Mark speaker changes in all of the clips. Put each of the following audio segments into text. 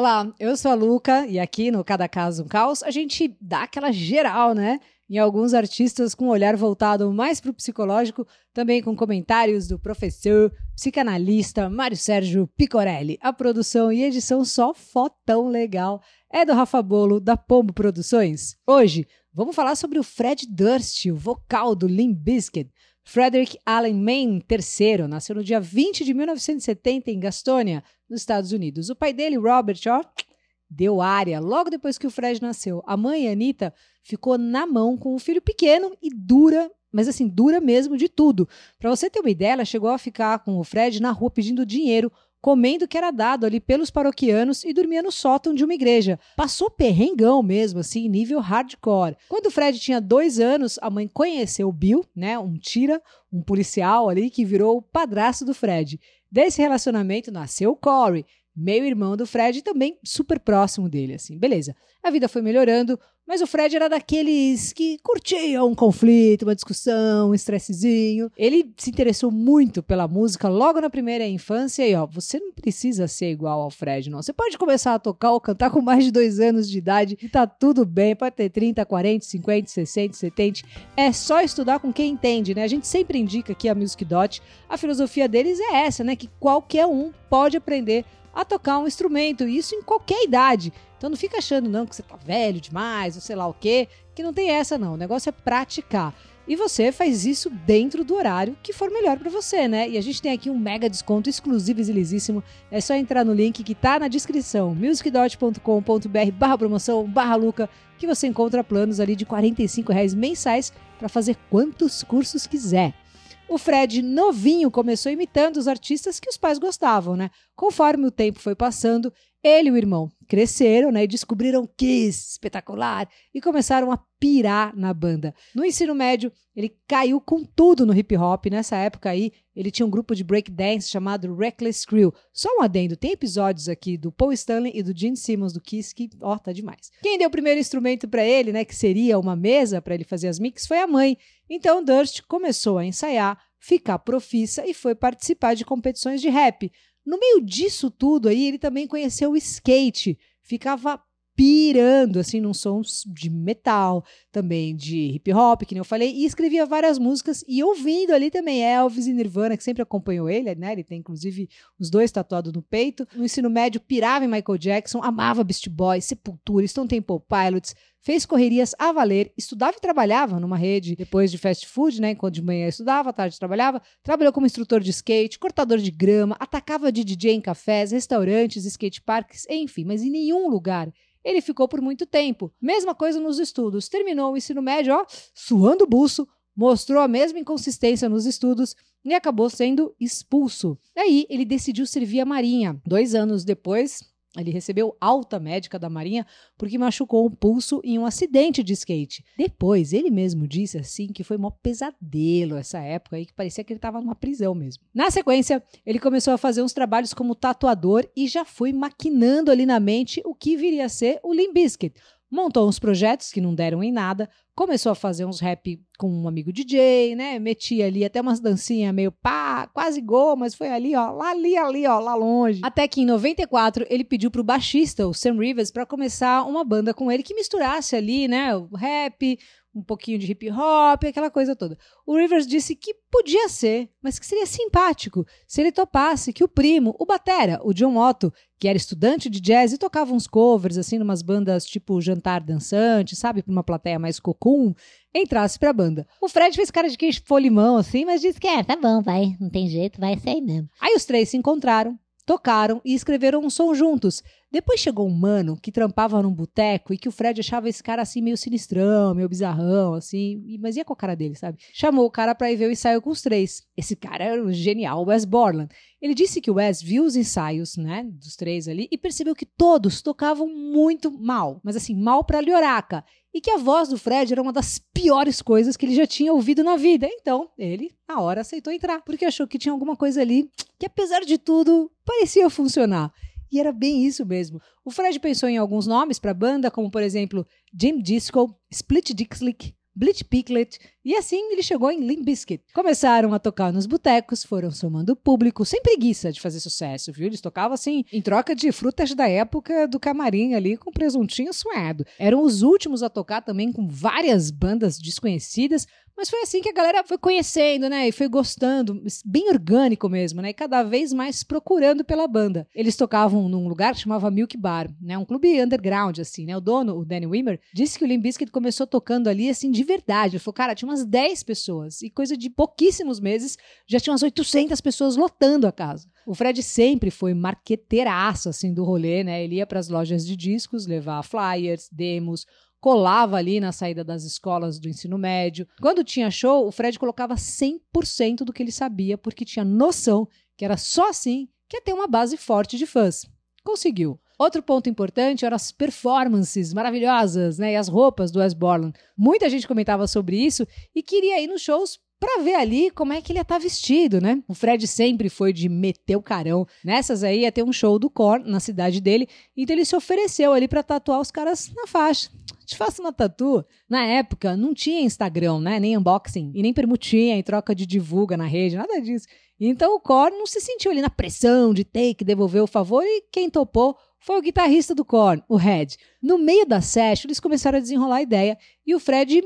Speaker 1: Olá, eu sou a Luca e aqui no Cada Caso um Caos a gente dá aquela geral, né? Em alguns artistas com um olhar voltado mais para o psicológico, também com comentários do professor, psicanalista Mário Sérgio Picorelli. A produção e edição só fotão legal é do Rafa Bolo, da Pombo Produções. Hoje vamos falar sobre o Fred Durst, o vocal do Limp Bizkit. Frederick Allen Main III nasceu no dia 20 de 1970 em Gastônia, nos Estados Unidos. O pai dele, Robert, ó, deu área logo depois que o Fred nasceu. A mãe, Anitta, ficou na mão com o um filho pequeno e dura mas assim, dura mesmo de tudo. Para você ter uma ideia, ela chegou a ficar com o Fred na rua pedindo dinheiro comendo o que era dado ali pelos paroquianos e dormia no sótão de uma igreja. Passou perrengão mesmo, assim, nível hardcore. Quando o Fred tinha dois anos, a mãe conheceu o Bill, né, um tira, um policial ali que virou o padrasto do Fred. Desse relacionamento nasceu o Corey, meu irmão do Fred, também super próximo dele, assim, beleza. A vida foi melhorando, mas o Fred era daqueles que curtiam um conflito, uma discussão, um estressezinho. Ele se interessou muito pela música logo na primeira infância e, ó, você não precisa ser igual ao Fred, não. Você pode começar a tocar ou cantar com mais de dois anos de idade e tá tudo bem, pode ter 30, 40, 50, 60, 70. É só estudar com quem entende, né? A gente sempre indica aqui a Music Dot, a filosofia deles é essa, né? Que qualquer um pode aprender a tocar um instrumento, e isso em qualquer idade. Então não fica achando não que você tá velho demais, ou sei lá o quê, que não tem essa não. O negócio é praticar. E você faz isso dentro do horário que for melhor para você, né? E a gente tem aqui um mega desconto exclusivo e lisíssimo. É só entrar no link que tá na descrição, musicdot.com.br barra promoção barra Luca, que você encontra planos ali de 45 reais mensais para fazer quantos cursos quiser. O Fred, novinho, começou imitando os artistas que os pais gostavam, né? Conforme o tempo foi passando, ele e o irmão cresceram, né? E descobriram Kiss, espetacular, e começaram a pirar na banda. No ensino médio, ele caiu com tudo no hip hop. Nessa época aí, ele tinha um grupo de breakdance chamado Reckless Crew. Só um adendo, tem episódios aqui do Paul Stanley e do Gene Simmons do Kiss que, ó, tá demais. Quem deu o primeiro instrumento para ele, né, que seria uma mesa para ele fazer as mix, foi a mãe. Então Durst começou a ensaiar, ficar profissa e foi participar de competições de rap. No meio disso tudo aí, ele também conheceu o skate. Ficava pirando, assim, num som de metal, também de hip hop, que nem eu falei, e escrevia várias músicas e ouvindo ali também é Elvis e Nirvana, que sempre acompanhou ele, né? Ele tem inclusive os dois tatuados no peito. No ensino médio, pirava em Michael Jackson, amava Beast Boys, Sepultura, Stone Temple Pilots, fez correrias a valer, estudava e trabalhava numa rede depois de fast food, né? Enquanto de manhã estudava, à tarde trabalhava, trabalhou como instrutor de skate, cortador de grama, atacava de DJ em cafés, restaurantes, skate parks, enfim, mas em nenhum lugar ele ficou por muito tempo. Mesma coisa nos estudos. Terminou o ensino médio, ó, suando o buço, mostrou a mesma inconsistência nos estudos e acabou sendo expulso. Daí ele decidiu servir a Marinha. Dois anos depois, ele recebeu alta médica da Marinha porque machucou um pulso em um acidente de skate. Depois, ele mesmo disse assim que foi um pesadelo essa época e que parecia que ele estava numa prisão mesmo. Na sequência, ele começou a fazer uns trabalhos como tatuador e já foi maquinando ali na mente o que viria a ser o Limp Bizkit, montou uns projetos que não deram em nada, começou a fazer uns rap com um amigo DJ, né? Metia ali até umas dancinhas meio pá, quase gol, mas foi ali, ó, lá ali, ali, ó, lá longe. Até que em 94 ele pediu pro baixista, o Sam Rivers, para começar uma banda com ele que misturasse ali, né, o rap um pouquinho de hip hop, aquela coisa toda. O Rivers disse que podia ser, mas que seria simpático se ele topasse que o primo, o batera, o John Otto, que era estudante de jazz e tocava uns covers assim numas bandas tipo Jantar Dançante, sabe, para uma plateia mais cocum, entrasse para a banda. O Fred fez cara de que foi limão assim, mas disse que é, tá bom, vai, não tem jeito, vai ser aí mesmo. Aí os três se encontraram tocaram e escreveram um som juntos. Depois chegou um mano que trampava num boteco e que o Fred achava esse cara assim meio sinistrão, meio bizarrão, assim, mas ia com a cara dele, sabe? Chamou o cara para ir ver o ensaio com os três. Esse cara era o genial Wes Borland. Ele disse que o Wes viu os ensaios, né, dos três ali e percebeu que todos tocavam muito mal, mas assim, mal pra Lioraca e que a voz do Fred era uma das piores coisas que ele já tinha ouvido na vida. Então, ele, na hora, aceitou entrar, porque achou que tinha alguma coisa ali que, apesar de tudo, parecia funcionar. E era bem isso mesmo. O Fred pensou em alguns nomes para a banda, como por exemplo Jim Disco, Split Dixlick, Bleach Piglet, e assim ele chegou em Limp Bizkit. Começaram a tocar nos botecos, foram somando público, sem preguiça de fazer sucesso, viu? Eles tocavam assim, em troca de frutas da época do camarim ali, com presuntinho suado. Eram os últimos a tocar também com várias bandas desconhecidas, mas foi assim que a galera foi conhecendo, né? E foi gostando, bem orgânico mesmo, né? E cada vez mais procurando pela banda. Eles tocavam num lugar que chamava Milk Bar, né? Um clube underground, assim, né? O dono, o Danny Wimmer, disse que o Limp Bizkit começou tocando ali, assim, de verdade. Ele falou, cara, tinha umas 10 pessoas. E coisa de pouquíssimos meses, já tinha umas 800 pessoas lotando a casa. O Fred sempre foi marqueteiraço, assim, do rolê, né? Ele ia para as lojas de discos levar flyers, demos, colava ali na saída das escolas do ensino médio. Quando tinha show, o Fred colocava 100% do que ele sabia, porque tinha noção que era só assim que ia ter uma base forte de fãs. Conseguiu. Outro ponto importante eram as performances maravilhosas, né? E as roupas do Wes Borland. Muita gente comentava sobre isso e queria ir nos shows para ver ali como é que ele ia estar tá vestido, né? O Fred sempre foi de meter o carão. Nessas aí ia ter um show do Korn na cidade dele, então ele se ofereceu ali para tatuar os caras na faixa. Te faço uma tatu. Na época não tinha Instagram, né? Nem unboxing e nem permutinha e troca de divulga na rede, nada disso. Então o Korn não se sentiu ali na pressão de ter que devolver o favor e quem topou foi o guitarrista do Korn, o Red. No meio da session, eles começaram a desenrolar a ideia e o Fred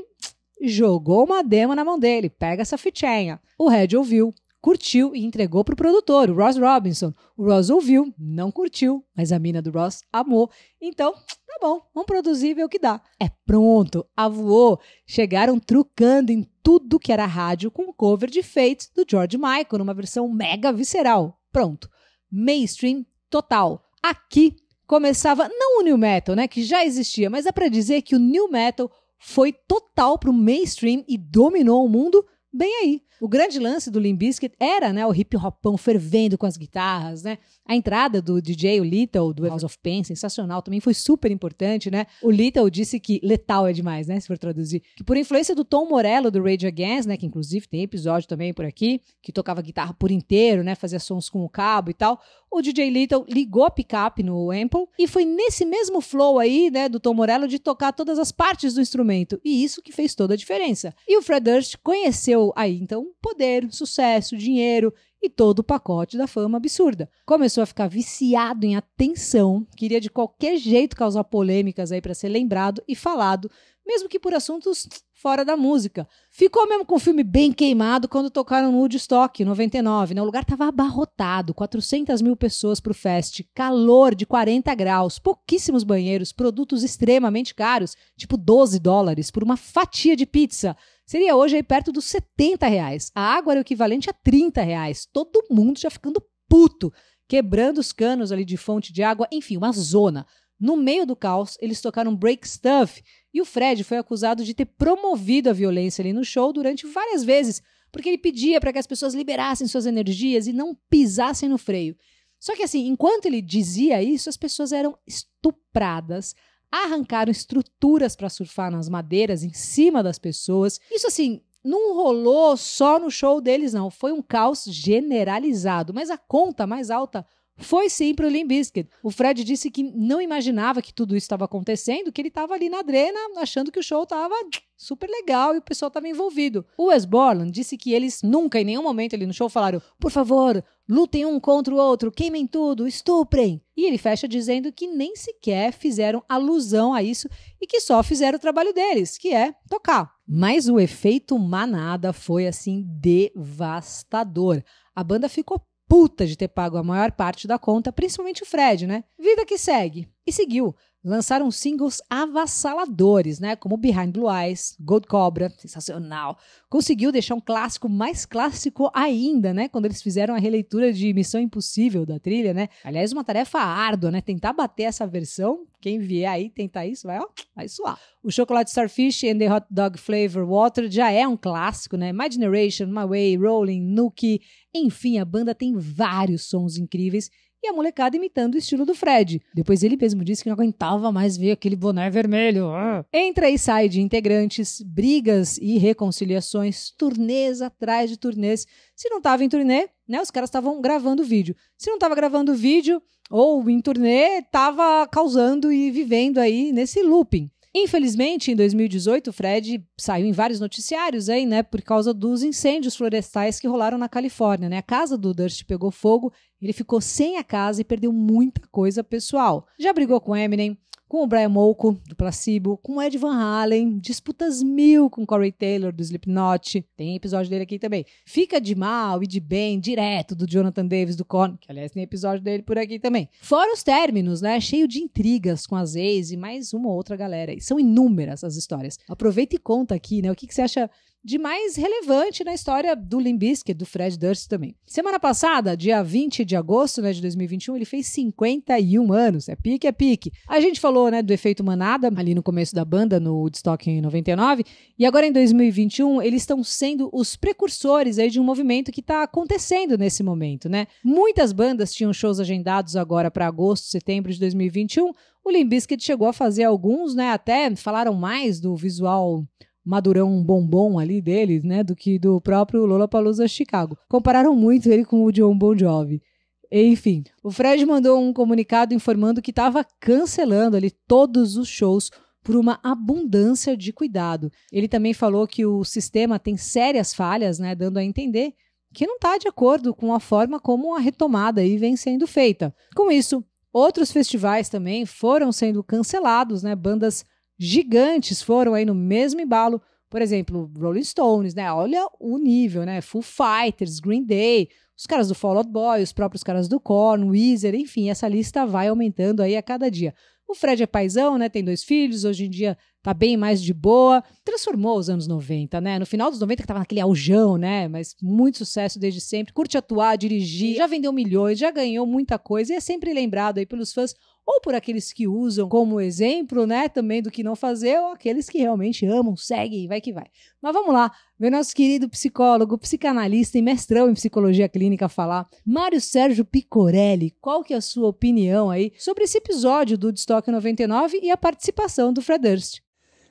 Speaker 1: jogou uma demo na mão dele, pega essa fitinha. O Red ouviu, curtiu e entregou para o produtor, o Ross Robinson. O Ross ouviu, não curtiu, mas a mina do Ross amou. Então, tá bom, vamos produzir e ver o que dá. É pronto, avoou. Chegaram trucando em tudo que era rádio com cover de Fates do George Michael, numa versão mega visceral. Pronto, mainstream total. Aqui começava, não o new metal, né, que já existia, mas é para dizer que o new metal foi total para o mainstream e dominou o mundo bem aí. O grande lance do Limp Bizkit era, né, o hip hopão fervendo com as guitarras, né? A entrada do DJ o Little do House of Pain, sensacional, também foi super importante, né? O Little disse que letal é demais, né, se for traduzir, que por influência do Tom Morello do Rage Against, né, que inclusive tem episódio também por aqui, que tocava guitarra por inteiro, né, fazia sons com o cabo e tal o DJ Little ligou a picape no Ample e foi nesse mesmo flow aí, né, do Tom Morello de tocar todas as partes do instrumento. E isso que fez toda a diferença. E o Fred Durst conheceu aí então poder, sucesso, dinheiro e todo o pacote da fama absurda. Começou a ficar viciado em atenção, queria de qualquer jeito causar polêmicas aí para ser lembrado e falado, mesmo que por assuntos fora da música. Ficou mesmo com o filme bem queimado quando tocaram no Woodstock, 99. Né? O lugar estava abarrotado, 400 mil pessoas para o fest, calor de 40 graus, pouquíssimos banheiros, produtos extremamente caros, tipo 12 dólares por uma fatia de pizza. Seria hoje aí perto dos 70 reais. A água era o equivalente a 30 reais. Todo mundo já ficando puto, quebrando os canos ali de fonte de água. Enfim, uma zona. No meio do caos, eles tocaram Break Stuff, e o Fred foi acusado de ter promovido a violência ali no show durante várias vezes, porque ele pedia para que as pessoas liberassem suas energias e não pisassem no freio. Só que assim, enquanto ele dizia isso, as pessoas eram estupradas, arrancaram estruturas para surfar nas madeiras em cima das pessoas. Isso assim, não rolou só no show deles não, foi um caos generalizado, mas a conta mais alta foi sim para o Limp O Fred disse que não imaginava que tudo isso estava acontecendo, que ele estava ali na drena, achando que o show estava super legal e o pessoal estava envolvido. O Wes Borland disse que eles nunca, em nenhum momento ali no show, falaram: por favor, lutem um contra o outro, queimem tudo, estuprem. E ele fecha dizendo que nem sequer fizeram alusão a isso e que só fizeram o trabalho deles, que é tocar. Mas o efeito manada foi assim devastador. A banda ficou puta de ter pago a maior parte da conta, principalmente o Fred, né? Vida que segue. E seguiu, lançaram singles avassaladores, né? Como Behind Blue Eyes, Gold Cobra, sensacional. Conseguiu deixar um clássico mais clássico ainda, né? Quando eles fizeram a releitura de Missão Impossível da trilha, né? Aliás, uma tarefa árdua, né? Tentar bater essa versão. Quem vier aí tentar isso, vai, ó, vai suar. O Chocolate Starfish and the Hot Dog Flavor Water já é um clássico, né? My Generation, My Way, Rolling, Nuke. Enfim, a banda tem vários sons incríveis e a molecada imitando o estilo do Fred. Depois ele mesmo disse que não aguentava mais ver aquele boné vermelho. Ah. Entra e sai de integrantes, brigas e reconciliações, turnês atrás de turnês. Se não tava em turnê, né, os caras estavam gravando vídeo. Se não tava gravando vídeo ou em turnê, tava causando e vivendo aí nesse looping. Infelizmente, em 2018, o Fred saiu em vários noticiários aí, né, por causa dos incêndios florestais que rolaram na Califórnia, né? A casa do Durst pegou fogo, ele ficou sem a casa e perdeu muita coisa pessoal. Já brigou com Eminem, com o Brian Molko, do Placebo, com o Ed Van Halen, disputas mil com Corey Taylor, do Slipknot, tem episódio dele aqui também. Fica de mal e de bem, direto do Jonathan Davis, do Con, que aliás tem episódio dele por aqui também. Fora os términos, né? Cheio de intrigas com as ex e mais uma outra galera. E são inúmeras as histórias. Aproveita e conta aqui, né? O que, que você acha de mais relevante na história do Limbisky, do Fred Durst também. Semana passada, dia 20 de agosto né, de 2021, ele fez 51 anos. É pique, é pique. A gente falou né, do efeito manada ali no começo da banda, no Woodstock em 99, e agora em 2021 eles estão sendo os precursores aí de um movimento que está acontecendo nesse momento, né? Muitas bandas tinham shows agendados agora para agosto, setembro de 2021, o Limp chegou a fazer alguns, né? Até falaram mais do visual madurão bombom ali deles, né, do que do próprio Lollapalooza Chicago. Compararam muito ele com o John Bon Jovi. Enfim, o Fred mandou um comunicado informando que estava cancelando ali todos os shows por uma abundância de cuidado. Ele também falou que o sistema tem sérias falhas, né, dando a entender que não está de acordo com a forma como a retomada aí vem sendo feita. Com isso, outros festivais também foram sendo cancelados, né, bandas gigantes foram aí no mesmo embalo, por exemplo, Rolling Stones, né? Olha o nível, né? Full Fighters, Green Day, os caras do Fall Out Boy, os próprios caras do Korn, Weezer, enfim, essa lista vai aumentando aí a cada dia. O Fred é paisão, né? Tem dois filhos, hoje em dia tá bem mais de boa. Transformou os anos 90, né? No final dos 90 que tava naquele aljão, né? Mas muito sucesso desde sempre. Curte atuar, dirigir, já vendeu milhões, já ganhou muita coisa e é sempre lembrado aí pelos fãs ou por aqueles que usam como exemplo, né, também do que não fazer, ou aqueles que realmente amam, seguem, vai que vai. Mas vamos lá, meu nosso querido psicólogo, psicanalista e mestrão em psicologia clínica Clínica falar. Mário Sérgio Picorelli, qual que é a sua opinião aí sobre esse episódio do Destoque 99 e a participação do Fred Durst?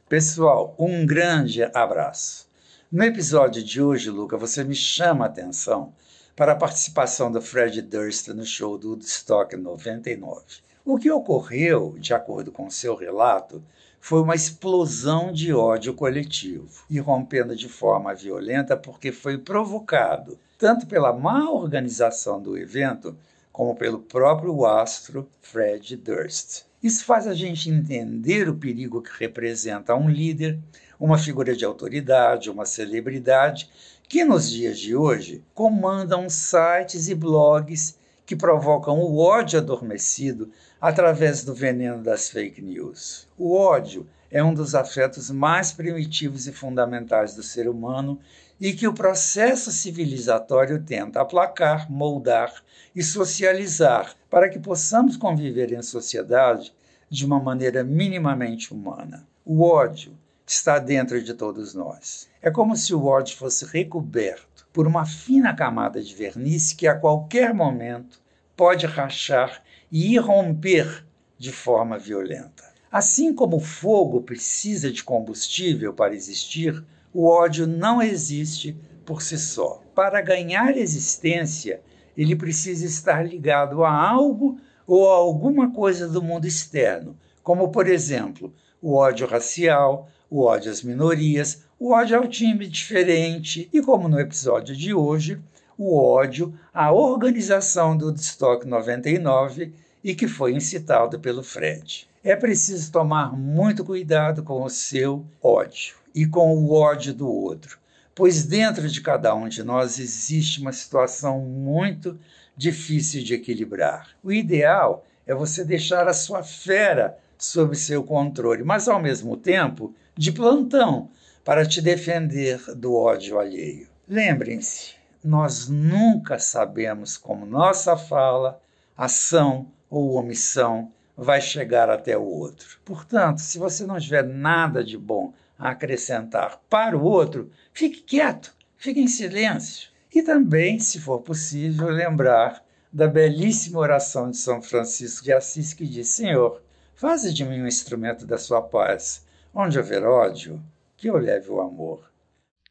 Speaker 2: Pessoal, um grande abraço. No episódio de hoje, Luca, você me chama a atenção para a participação do Fred Durst no show do Woodstock 99. O que ocorreu, de acordo com seu relato, foi uma explosão de ódio coletivo, irrompendo de forma violenta porque foi provocado tanto pela má organização do evento como pelo próprio astro Fred Durst. Isso faz a gente entender o perigo que representa um líder, uma figura de autoridade, uma celebridade que nos dias de hoje comandam sites e blogs que provocam o ódio adormecido através do veneno das fake news. O ódio é um dos afetos mais primitivos e fundamentais do ser humano e que o processo civilizatório tenta aplacar, moldar e socializar para que possamos conviver em sociedade de uma maneira minimamente humana. O ódio está dentro de todos nós. É como se o ódio fosse recoberto por uma fina camada de verniz que a qualquer momento pode rachar e irromper de forma violenta. Assim como o fogo precisa de combustível para existir, o ódio não existe por si só. Para ganhar existência, ele precisa estar ligado a algo ou a alguma coisa do mundo externo, como, por exemplo, o ódio racial, o ódio às minorias, o ódio ao time diferente e, como no episódio de hoje, o ódio à organização do Stock 99 e que foi incitado pelo Fred. É preciso tomar muito cuidado com o seu ódio e com o ódio do outro, pois dentro de cada um de nós existe uma situação muito difícil de equilibrar. O ideal é você deixar a sua fera sob seu controle, mas ao mesmo tempo de plantão para te defender do ódio alheio. Lembrem-se, nós nunca sabemos como nossa fala, ação ou omissão vai chegar até o outro. Portanto, se você não tiver nada de bom a acrescentar para o outro, fique quieto, fique em silêncio. E também, se for possível, lembrar da belíssima oração de São Francisco de Assis que diz: Senhor, faze de mim um instrumento da sua paz. Onde houver ódio, que eu leve o amor.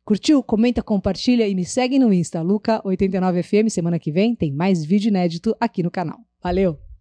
Speaker 1: Curtiu? Comenta, compartilha e me segue no Insta, Luca89FM. Semana que vem tem mais vídeo
Speaker 2: inédito aqui no canal. Valeu!